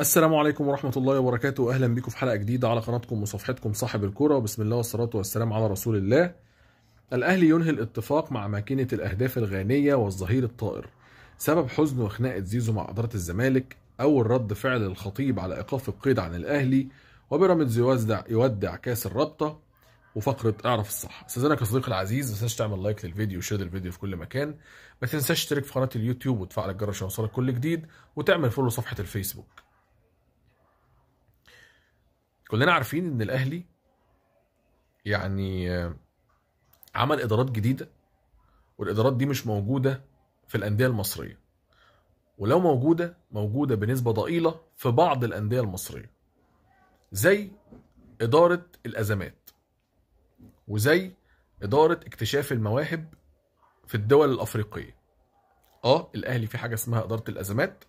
السلام عليكم ورحمة الله وبركاته أهلا بكم في حلقة جديدة على قناتكم وصفحتكم صاحب الكرة وبسم الله والصلاة والسلام على رسول الله الأهلي ينهي الاتفاق مع ماكينة الأهداف الغانية والظهير الطائر سبب حزن وخناقة زيزو مع إدارة الزمالك أول رد فعل الخطيب على إيقاف القيد عن الأهلي وبيراميدز يودع, يودع كاس الرابطة وفقرة اعرف الصح استاذنك يا صديقي العزيز ما تنساش تعمل لايك للفيديو وشير الفيديو في كل مكان ما تنساش تشترك في قناة اليوتيوب وتفعل الجرس عشان يوصلك كل جديد وتعمل فولو صفحة الفيسبوك كلنا عارفين ان الاهلي يعني عمل ادارات جديده والادارات دي مش موجوده في الانديه المصريه ولو موجوده موجوده بنسبه ضئيله في بعض الانديه المصريه زي اداره الازمات وزي اداره اكتشاف المواهب في الدول الافريقيه اه الاهلي في حاجه اسمها اداره الازمات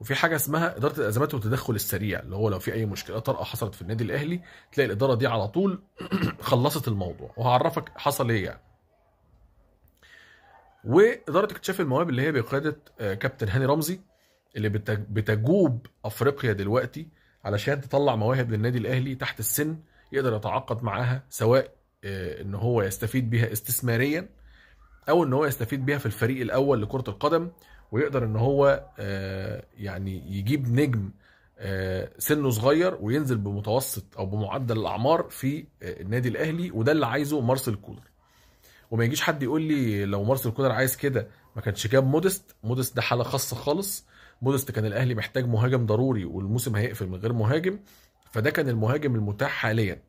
وفي حاجه اسمها اداره الازمات والتدخل السريع اللي هو لو في اي مشكله طارئه حصلت في النادي الاهلي تلاقي الاداره دي على طول خلصت الموضوع وهعرفك حصل ايه يعني واداره اكتشاف المواهب اللي هي بقياده آه، كابتن هاني رمزي اللي بتجوب افريقيا دلوقتي علشان تطلع مواهب للنادي الاهلي تحت السن يقدر يتعاقد معاها سواء آه، ان هو يستفيد بها استثماريا او ان هو يستفيد بها في الفريق الاول لكره القدم ويقدر ان هو آه، يعني يجيب نجم آه، سنه صغير وينزل بمتوسط او بمعدل الاعمار في آه، النادي الاهلي وده اللي عايزه مارسيل كولر وما يجيش حد يقول لي لو مارسيل كولر عايز كده ما كانش جاب مودست مودست ده حاله خاصه خالص مودست كان الاهلي محتاج مهاجم ضروري والموسم هيقفل من غير مهاجم فده كان المهاجم المتاح حاليا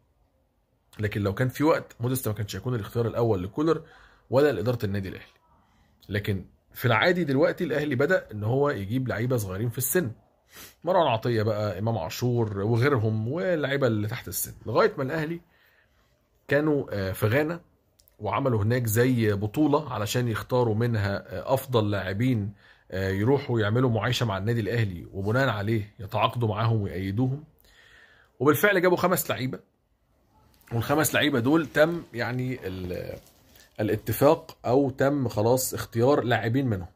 لكن لو كان في وقت مودست ما كانش هيكون الاختيار الاول لكولر ولا لاداره النادي الاهلي لكن في العادي دلوقتي الاهلي بدا ان هو يجيب لعيبه صغيرين في السن مروان عطيه بقى امام عاشور وغيرهم واللعيبه اللي تحت السن لغايه ما الاهلي كانوا آه، في غانا وعملوا هناك زي بطوله علشان يختاروا منها آه، افضل لاعبين آه، يروحوا يعملوا معايشه مع النادي الاهلي وبناء عليه يتعاقدوا معاهم ويأيدوهم وبالفعل جابوا خمس لعيبه والخمس لعيبه دول تم يعني الاتفاق او تم خلاص اختيار لاعبين منهم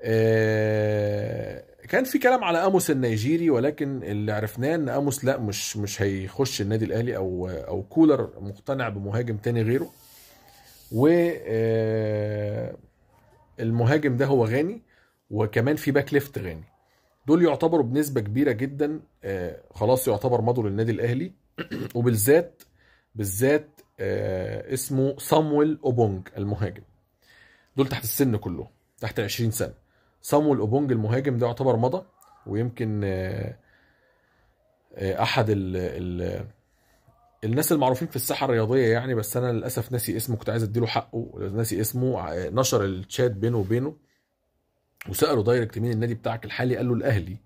آه، كان في كلام على اموس النيجيري ولكن اللي عرفناه ان اموس لا مش مش هيخش النادي الاهلي او او كولر مقتنع بمهاجم تاني غيره و آه، المهاجم ده هو غاني وكمان في باك ليفت غاني دول يعتبروا بنسبه كبيره جدا آه، خلاص يعتبر مضوا للنادي الاهلي وبالذات بالذات آه، اسمه صامويل اوبونج المهاجم دول تحت السن كله تحت 20 سنه صامويل اوبونج المهاجم ده يعتبر مضى ويمكن آه، آه، احد ال ال الناس المعروفين في الساحه الرياضيه يعني بس انا للاسف ناسي اسمه كنت عايز اديله حقه ناسي اسمه نشر الشات بينه وبينه وساله دايركت مين النادي بتاعك الحالي قال له الاهلي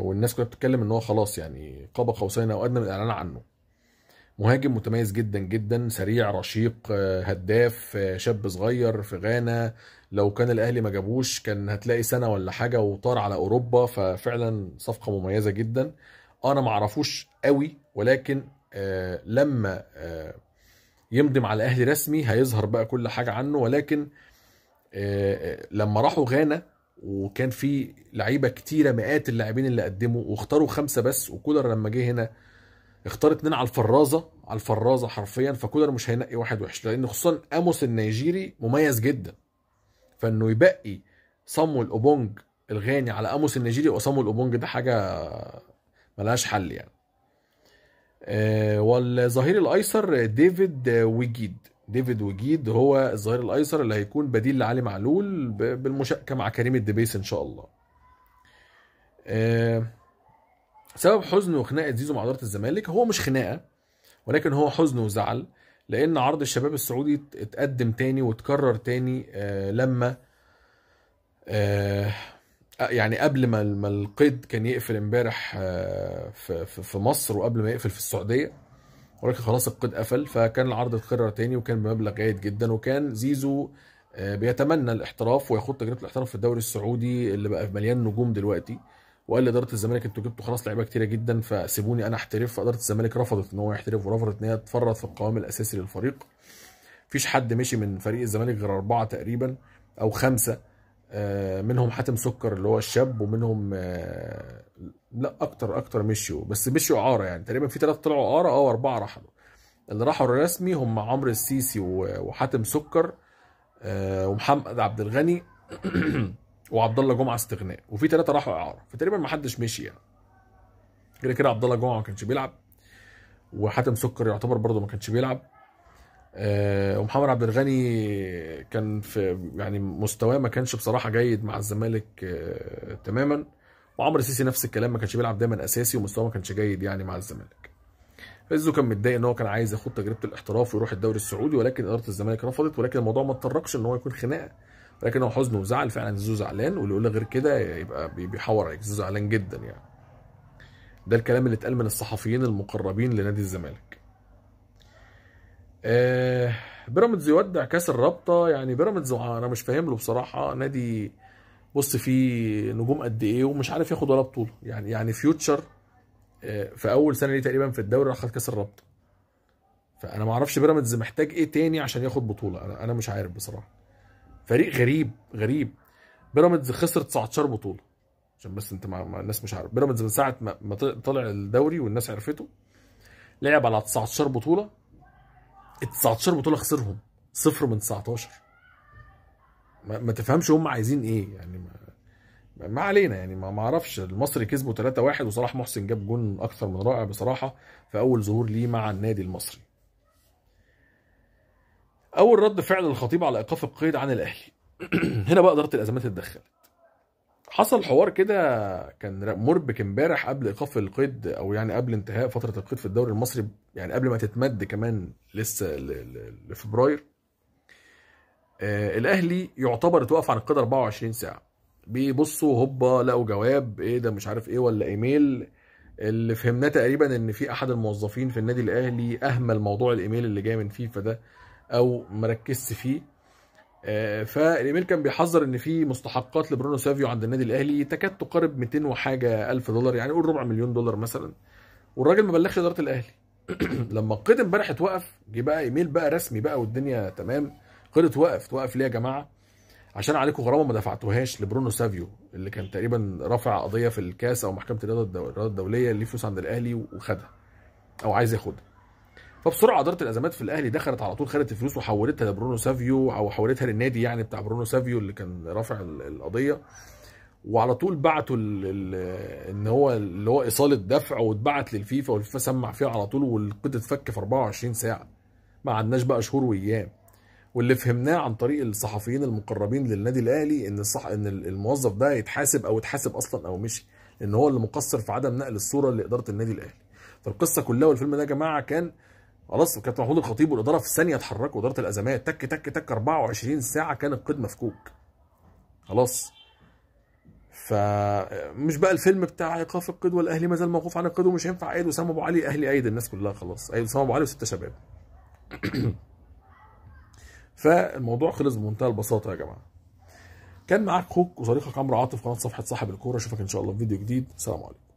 والناس كلها بتتكلم ان هو خلاص يعني قاب قوسين او ادنى من الاعلان عنه مهاجم متميز جدا جدا سريع رشيق آه، هداف آه، شاب صغير في غانا لو كان الاهلي ما جابوش كان هتلاقي سنه ولا حاجه وطار على اوروبا ففعلا صفقه مميزه جدا انا ما اعرفوش قوي ولكن آه، لما يمضي مع الاهلي رسمي هيظهر بقى كل حاجه عنه ولكن لما راحوا غانا وكان في لعيبه كتيره مئات اللاعبين اللي قدموا واختاروا خمسه بس وكولر لما جه هنا اختار اتنين على الفرازه على الفرازه حرفيا فكولر مش هينقي واحد وحش لان خصوصا اموس النيجيري مميز جدا فانه يبقي صمو الاوبونج الغاني على اموس النيجيري وصمو الاوبونج ده حاجه ملهاش حل يعني آه، والظهير الايسر ديفيد ويجيد ديفيد وجيد هو الظهير الايسر اللي هيكون بديل لعلي معلول بالمشاركه مع كريم الدبيس ان شاء الله. آه، سبب حزن وخناقه زيزو مع اداره الزمالك هو مش خناقه ولكن هو حزن وزعل لان عرض الشباب السعودي اتقدم تاني واتكرر تاني آه لما آه, آه، يعني قبل ما القيد كان يقفل امبارح آه، في, مصر وقبل ما يقفل في السعوديه ولكن خلاص القيد قفل فكان العرض اتكرر تاني وكان بمبلغ جيد جدا وكان زيزو آه، بيتمنى الاحتراف ويخوض تجربه الاحتراف في الدوري السعودي اللي بقى مليان نجوم دلوقتي وقال لاداره الزمالك انتوا جبتوا خلاص لعيبه كتيره جدا فسيبوني انا احترف فاداره الزمالك رفضت ان هو يحترف ورفضت ان هي تفرط في القوام الاساسي للفريق مفيش حد مشي من فريق الزمالك غير اربعه تقريبا او خمسه آه، منهم حاتم سكر اللي هو الشاب ومنهم آه، لا اكتر اكتر مشيوا بس مشيوا اعاره يعني تقريبا في ثلاثه طلعوا اعاره او اربعه رحلوا اللي راحوا الرسمي هم عمرو السيسي وحاتم سكر آه، ومحمد عبد الغني وعبد الله جمعه استغناء وفي ثلاثه راحوا اعاره فتقريبا ما حدش مشي يعني كده كده عبد الله جمعه ما كانش بيلعب وحاتم سكر يعتبر برده ما كانش بيلعب أه ومحمد عبد الغني كان في يعني مستواه ما كانش بصراحه جيد مع الزمالك أه تماما وعمرو السيسي نفس الكلام ما كانش بيلعب دايما اساسي ومستواه ما كانش جيد يعني مع الزمالك فزو كان متضايق ان هو كان عايز ياخد تجربه الاحتراف ويروح الدوري السعودي ولكن اداره الزمالك رفضت ولكن الموضوع ما اتطرقش ان هو يكون خناقه لكن هو حزن وزعل فعلا زو زعلان واللي يقول غير كده يبقى بيحور عليك زو زعلان جدا يعني ده الكلام اللي اتقال من الصحفيين المقربين لنادي الزمالك آه بيراميدز يودع كاس الرابطه يعني بيراميدز انا مش فاهم له بصراحه نادي بص فيه نجوم قد ايه ومش عارف ياخد ولا بطوله يعني يعني فيوتشر آه في اول سنه ليه تقريبا في الدوري راح خد كاس الرابطه فانا ما اعرفش بيراميدز محتاج ايه تاني عشان ياخد بطوله انا مش عارف بصراحه فريق غريب غريب بيراميدز خسر 19 بطوله عشان بس انت ما الناس مش عارف بيراميدز من ساعه ما, طلع الدوري والناس عرفته لعب على 19 بطوله ال 19 بطوله خسرهم صفر من 19 ما, ما تفهمش هم عايزين ايه يعني ما, ما علينا يعني ما, ما اعرفش المصري كسبه 3-1 وصلاح محسن جاب جون اكثر من رائع بصراحه في اول ظهور ليه مع النادي المصري اول رد فعل الخطيب على ايقاف القيد عن الاهلي هنا بقى اداره الازمات اتدخلت حصل حوار كده كان مربك امبارح قبل ايقاف القيد او يعني قبل انتهاء فتره القيد في الدوري المصري يعني قبل ما تتمد كمان لسه لفبراير آه الاهلي يعتبر اتوقف عن القيد 24 ساعه بيبصوا هوبا لقوا جواب ايه ده مش عارف ايه ولا ايميل اللي فهمناه تقريبا ان في احد الموظفين في النادي الاهلي اهمل موضوع الايميل اللي جاي من فيفا ده او مركزش فيه آه، فالايميل كان بيحذر ان في مستحقات لبرونو سافيو عند النادي الاهلي تكاد تقارب 200 وحاجه الف دولار يعني قول ربع مليون دولار مثلا والراجل ما بلغش اداره الاهلي لما القيد امبارح اتوقف جه بقى ايميل بقى رسمي بقى والدنيا تمام قيد اتوقف اتوقف ليه يا جماعه عشان عليكم غرامه ما دفعتوهاش لبرونو سافيو اللي كان تقريبا رافع قضيه في الكاس او محكمه الرياضه الدوليه اللي فلوس عند الاهلي وخدها او عايز ياخدها فبسرعه اداره الازمات في الاهلي دخلت على طول خدت الفلوس وحولتها لبرونو سافيو او حولتها للنادي يعني بتاع برونو سافيو اللي كان رافع القضيه وعلى طول بعتوا ان هو اللي هو ايصاله دفع واتبعت للفيفا والفيفا سمع فيها على طول والقضيه اتفك في 24 ساعه ما عدناش بقى شهور وايام واللي فهمناه عن طريق الصحفيين المقربين للنادي الاهلي ان الصح ان الموظف ده يتحاسب او اتحاسب اصلا او مشي لان هو اللي مقصر في عدم نقل الصوره لاداره النادي الاهلي فالقصه كلها والفيلم ده يا جماعه كان خلاص كابتن محمود الخطيب والاداره في ثانيه اتحركوا اداره الازمات تك تك تك 24 ساعه كان القيد مفكوك خلاص فمش بقى الفيلم بتاع ايقاف القيد والاهلي ما زال موقوف عن القيد ومش هينفع ايد وسام ابو علي اهلي ايد الناس كلها خلاص ايد وسام ابو علي وسته شباب فالموضوع خلص بمنتهى البساطه يا جماعه كان معاك اخوك وصديقك عمرو عاطف قناه صفحه صاحب الكوره اشوفك ان شاء الله في فيديو جديد سلام عليكم